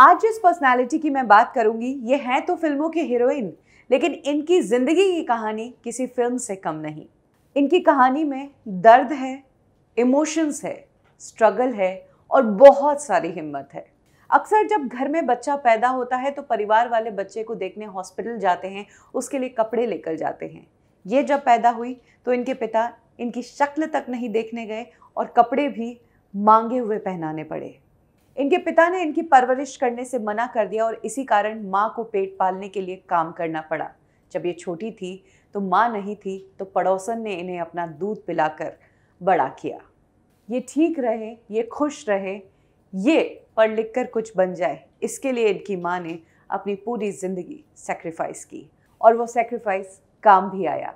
आज जिस पर्सनालिटी की मैं बात करूंगी ये हैं तो फिल्मों की हीरोइन लेकिन इनकी ज़िंदगी की कहानी किसी फिल्म से कम नहीं इनकी कहानी में दर्द है इमोशंस है स्ट्रगल है और बहुत सारी हिम्मत है अक्सर जब घर में बच्चा पैदा होता है तो परिवार वाले बच्चे को देखने हॉस्पिटल जाते हैं उसके लिए कपड़े लेकर जाते हैं ये जब पैदा हुई तो इनके पिता इनकी शक्ल तक नहीं देखने गए और कपड़े भी मांगे हुए पहनाने पड़े इनके पिता ने इनकी परवरिश करने से मना कर दिया और इसी कारण माँ को पेट पालने के लिए काम करना पड़ा जब ये छोटी थी तो माँ नहीं थी तो पड़ोसन ने इन्हें अपना दूध पिलाकर बड़ा किया ये ठीक रहे ये खुश रहे ये पढ़ लिख कर कुछ बन जाए इसके लिए इनकी माँ ने अपनी पूरी ज़िंदगी सेक्रीफाइस की और वो सेक्रीफाइस काम भी आया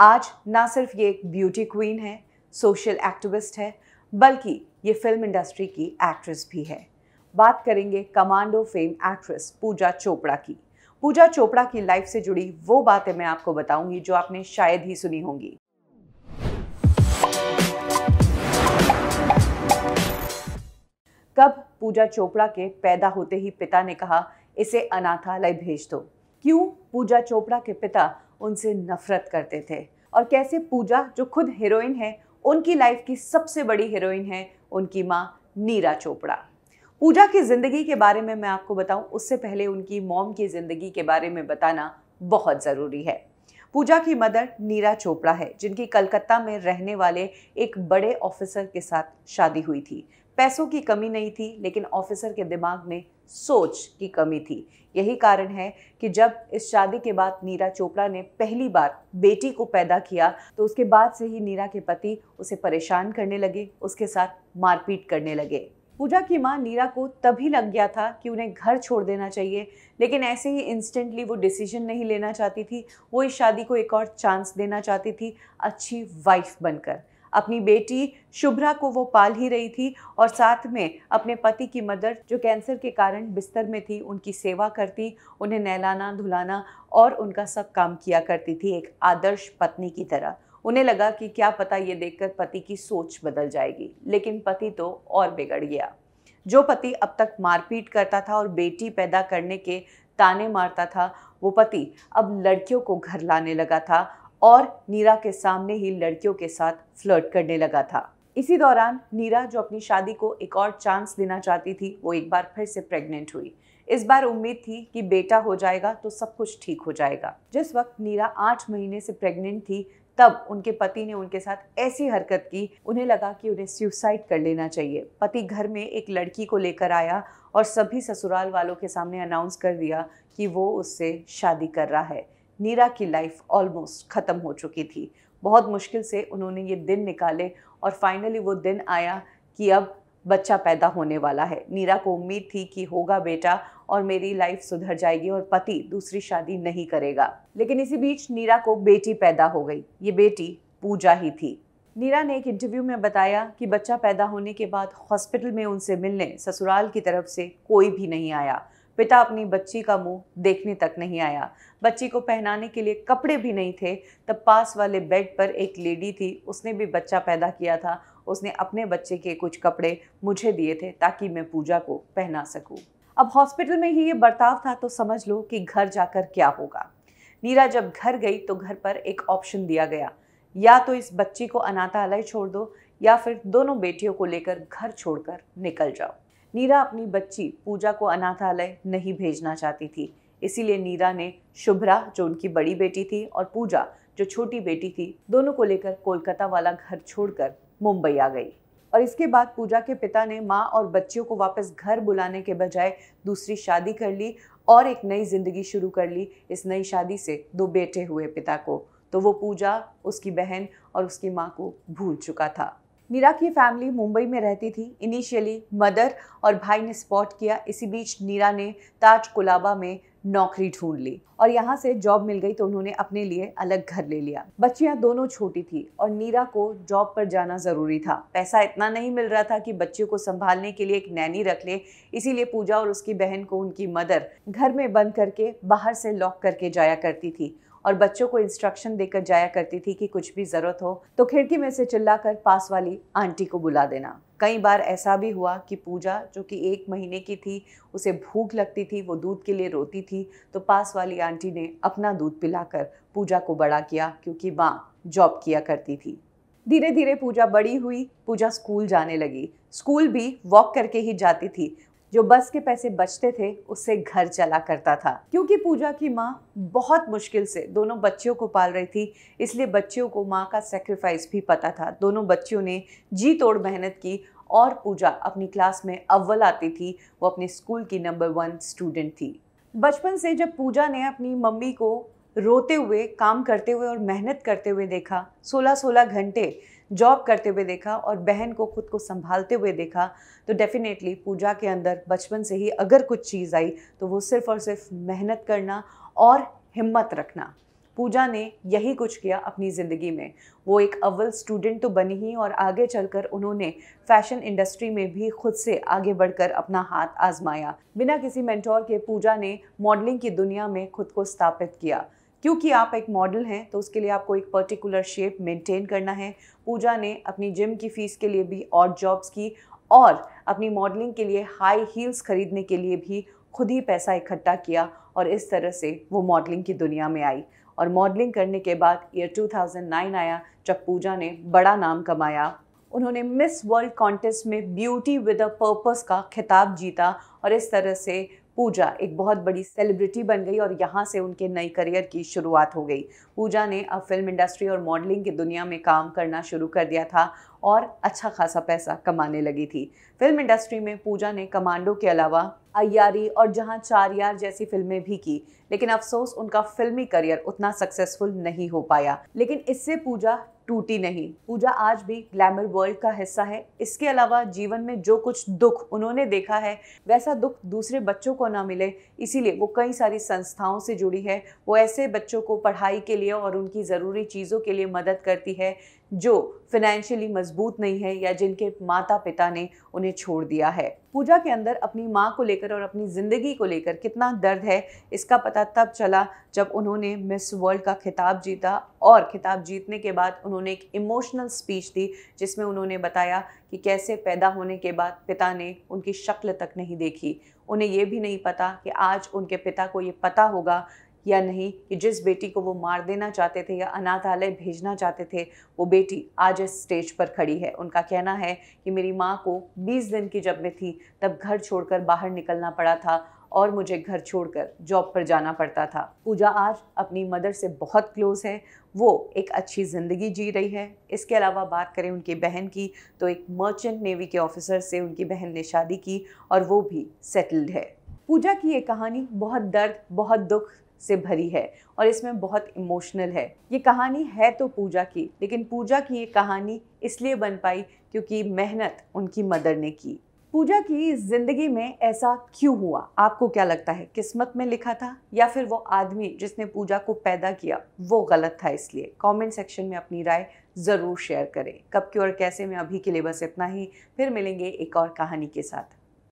आज ना सिर्फ ये एक ब्यूटी क्वीन है सोशल एक्टिविस्ट है बल्कि ये फिल्म इंडस्ट्री की एक्ट्रेस भी है बात करेंगे Commando fame actress Pooja Chopra की पूजा चोपड़ा की लाइफ से जुड़ी वो बातें मैं आपको बताऊंगी जो आपने शायद ही सुनी होंगी कब पूजा चोपड़ा के पैदा होते ही पिता ने कहा इसे अनाथालय भेज दो क्यों पूजा चोपड़ा के पिता उनसे नफरत करते थे और कैसे पूजा जो खुद हीरोइन है उनकी लाइफ की सबसे बड़ी हीरोइन है उनकी माँ नीरा चोपड़ा पूजा की ज़िंदगी के बारे में मैं आपको बताऊं उससे पहले उनकी मॉम की ज़िंदगी के बारे में बताना बहुत ज़रूरी है पूजा की मदर नीरा चोपड़ा है जिनकी कलकत्ता में रहने वाले एक बड़े ऑफिसर के साथ शादी हुई थी पैसों की कमी नहीं थी लेकिन ऑफिसर के दिमाग में सोच की कमी थी यही कारण है कि जब इस शादी के बाद नीरा चोपड़ा ने पहली बार बेटी को पैदा किया तो उसके बाद से ही नीरा के पति उसे परेशान करने लगे उसके साथ मारपीट करने लगे पूजा की माँ नीरा को तभी लग गया था कि उन्हें घर छोड़ देना चाहिए लेकिन ऐसे ही इंस्टेंटली वो डिसीजन नहीं लेना चाहती थी वो इस शादी को एक और चांस देना चाहती थी अच्छी वाइफ बनकर अपनी बेटी शुभ्रा को वो पाल ही रही थी और साथ में अपने पति की मदर जो कैंसर के कारण बिस्तर में थी उनकी सेवा करती उन्हें नहलाना धुलाना और उनका सब काम किया करती थी एक आदर्श पत्नी की तरह उन्हें लगा कि क्या पता ये देखकर पति की सोच बदल जाएगी लेकिन पति तो और बिगड़ गया जो पति अब तक मारपीट करता था और बेटी पैदा करने के ताने मारता था वो पति अब लड़कियों को घर लाने लगा था और नीरा के सामने ही लड़कियों के साथ फ्लर्ट करने लगा था इसी दौरान नीरा जो अपनी शादी को एक और चांस देना चाहती थी वो एक बार फिर से प्रेग्नेंट हुई इस बार उम्मीद थी कि बेटा हो जाएगा तो सब कुछ ठीक हो जाएगा जिस वक्त नीरा आठ महीने से प्रेग्नेंट थी तब उनके पति ने उनके साथ ऐसी हरकत की उन्हें लगा कि उन्हें सुसाइड कर लेना चाहिए पति घर में एक लड़की को लेकर आया और सभी ससुराल वालों के सामने अनाउंस कर दिया कि वो उससे शादी कर रहा है नीरा की लाइफ ऑलमोस्ट ख़त्म हो चुकी थी बहुत मुश्किल से उन्होंने ये दिन निकाले और फाइनली वो दिन आया कि अब बच्चा पैदा होने वाला है नीरा को उम्मीद थी कि होगा बेटा और मेरी लाइफ सुधर जाएगी और पति दूसरी शादी नहीं करेगा लेकिन इसी बीच नीरा को बेटी पैदा हो गई ये बेटी पूजा ही थी नीरा ने एक इंटरव्यू में बताया कि बच्चा पैदा होने के बाद हॉस्पिटल में उनसे मिलने ससुराल की तरफ से कोई भी नहीं आया पिता अपनी बच्ची का मुंह देखने तक नहीं आया बच्ची को पहनाने के लिए कपड़े भी नहीं थे तब पास वाले बेड पर एक लेडी थी उसने भी बच्चा पैदा किया था उसने अपने बच्चे के कुछ कपड़े मुझे दिए थे ताकि मैं पूजा को पहना सकूं अब हॉस्पिटल में ही ये बर्ताव था तो समझ लो कि घर जाकर क्या होगा नीरा जब घर गई तो घर पर एक ऑप्शन दिया गया या तो इस बच्ची को अनाथालय छोड़ दो या फिर दोनों बेटियों को लेकर घर छोड़कर निकल जाओ नीरा अपनी बच्ची पूजा को अनाथालय नहीं भेजना चाहती थी इसीलिए नीरा ने शुभ्रा जो उनकी बड़ी बेटी थी और पूजा जो छोटी बेटी थी दोनों को लेकर कोलकाता वाला घर छोड़कर मुंबई आ गई और इसके बाद पूजा के पिता ने माँ और बच्चियों को वापस घर बुलाने के बजाय दूसरी शादी कर ली और एक नई ज़िंदगी शुरू कर ली इस नई शादी से दो बेटे हुए पिता को तो वो पूजा उसकी बहन और उसकी माँ को भूल चुका था नीरा की फैमिली मुंबई में रहती थी इनिशियली मदर और भाई ने स्पॉट किया इसी बीच नीरा ने ताज कुलाबा में नौकरी ढूंढ ली और यहाँ से जॉब मिल गई तो उन्होंने अपने लिए अलग घर ले लिया बच्चियाँ दोनों छोटी थी और नीरा को जॉब पर जाना ज़रूरी था पैसा इतना नहीं मिल रहा था कि बच्चियों को संभालने के लिए एक नैनी रख ले इसीलिए पूजा और उसकी बहन को उनकी मदर घर में बंद करके बाहर से लॉक करके जाया करती थी और बच्चों को इंस्ट्रक्शन देकर जाया करती थी कि कुछ भी ज़रूरत हो तो खिड़की में से चिल्लाकर पास वाली आंटी को बुला देना कई बार ऐसा भी हुआ कि पूजा जो कि एक महीने की थी उसे भूख लगती थी वो दूध के लिए रोती थी तो पास वाली आंटी ने अपना दूध पिलाकर पूजा को बड़ा किया क्योंकि माँ जॉब किया करती थी धीरे धीरे पूजा बड़ी हुई पूजा स्कूल जाने लगी स्कूल भी वॉक करके ही जाती थी जो बस के पैसे बचते थे उससे घर चला करता था क्योंकि पूजा की माँ बहुत मुश्किल से दोनों बच्चियों को पाल रही थी इसलिए बच्चियों को माँ का सेक्रीफाइस भी पता था दोनों बच्चियों ने जी तोड़ मेहनत की और पूजा अपनी क्लास में अव्वल आती थी वो अपने स्कूल की नंबर वन स्टूडेंट थी बचपन से जब पूजा ने अपनी मम्मी को रोते हुए काम करते हुए और मेहनत करते हुए देखा 16-16 घंटे जॉब करते हुए देखा और बहन को खुद को संभालते हुए देखा तो डेफिनेटली पूजा के अंदर बचपन से ही अगर कुछ चीज़ आई तो वो सिर्फ़ और सिर्फ मेहनत करना और हिम्मत रखना पूजा ने यही कुछ किया अपनी ज़िंदगी में वो एक अव्वल स्टूडेंट तो बनी ही और आगे चलकर उन्होंने फैशन इंडस्ट्री में भी खुद से आगे बढ़कर अपना हाथ आजमाया बिना किसी मेंटोर के पूजा ने मॉडलिंग की दुनिया में खुद को स्थापित किया क्योंकि आप एक मॉडल हैं तो उसके लिए आपको एक पर्टिकुलर शेप मेंटेन करना है पूजा ने अपनी जिम की फ़ीस के लिए भी और जॉब्स की और अपनी मॉडलिंग के लिए हाई हील्स खरीदने के लिए भी खुद ही पैसा इकट्ठा किया और इस तरह से वो मॉडलिंग की दुनिया में आई और मॉडलिंग करने के बाद ईयर 2009 आया जब पूजा ने बड़ा नाम कमाया उन्होंने मिस वर्ल्ड कॉन्टेस्ट में ब्यूटी विद अ पर्पस का खिताब जीता और इस तरह से पूजा एक बहुत बड़ी सेलिब्रिटी बन गई और यहाँ से उनके नए करियर की शुरुआत हो गई पूजा ने अब फिल्म इंडस्ट्री और मॉडलिंग की दुनिया में काम करना शुरू कर दिया था और अच्छा खासा पैसा कमाने लगी थी फिल्म इंडस्ट्री में पूजा ने कमांडो के अलावा अयारी और जहां चार यार जैसी फिल्में भी की लेकिन अफसोस उनका फिल्मी करियर उतना सक्सेसफुल नहीं हो पाया लेकिन इससे पूजा टूटी नहीं पूजा आज भी ग्लैमर वर्ल्ड का हिस्सा है इसके अलावा जीवन में जो कुछ दुख उन्होंने देखा है वैसा दुख दूसरे बच्चों को ना मिले इसीलिए वो कई सारी संस्थाओं से जुड़ी है वो ऐसे बच्चों को पढ़ाई के लिए और उनकी ज़रूरी चीज़ों के लिए मदद करती है जो फाइनेंशियली मजबूत नहीं है या जिनके माता पिता ने उन्हें छोड़ दिया है पूजा के अंदर अपनी माँ को लेकर और अपनी ज़िंदगी को लेकर कितना दर्द है इसका पता तब चला जब उन्होंने मिस वर्ल्ड का खिताब जीता और खिताब जीतने के बाद उन्होंने एक इमोशनल स्पीच दी जिसमें उन्होंने बताया कि कैसे पैदा होने के बाद पिता ने उनकी शक्ल तक नहीं देखी उन्हें यह भी नहीं पता कि आज उनके पिता को ये पता होगा या नहीं कि जिस बेटी को वो मार देना चाहते थे या अनाथालय भेजना चाहते थे वो बेटी आज इस स्टेज पर खड़ी है उनका कहना है कि मेरी माँ को 20 दिन की जब मैं थी तब घर छोड़कर बाहर निकलना पड़ा था और मुझे घर छोड़कर जॉब पर जाना पड़ता था पूजा आज अपनी मदर से बहुत क्लोज है वो एक अच्छी ज़िंदगी जी रही है इसके अलावा बात करें उनकी बहन की तो एक मर्चेंट नेवी के ऑफिसर से उनकी बहन ने शादी की और वो भी सेटल्ड है पूजा की ये कहानी बहुत दर्द बहुत दुख से भरी है और इसमें बहुत इमोशनल है ये कहानी है तो पूजा की लेकिन पूजा की ये कहानी इसलिए बन पाई क्योंकि मेहनत उनकी मदर ने की पूजा की ज़िंदगी में ऐसा क्यों हुआ आपको क्या लगता है किस्मत में लिखा था या फिर वो आदमी जिसने पूजा को पैदा किया वो गलत था इसलिए कमेंट सेक्शन में अपनी राय ज़रूर शेयर करें कब की और कैसे में अभी के लिए बस इतना ही फिर मिलेंगे एक और कहानी के साथ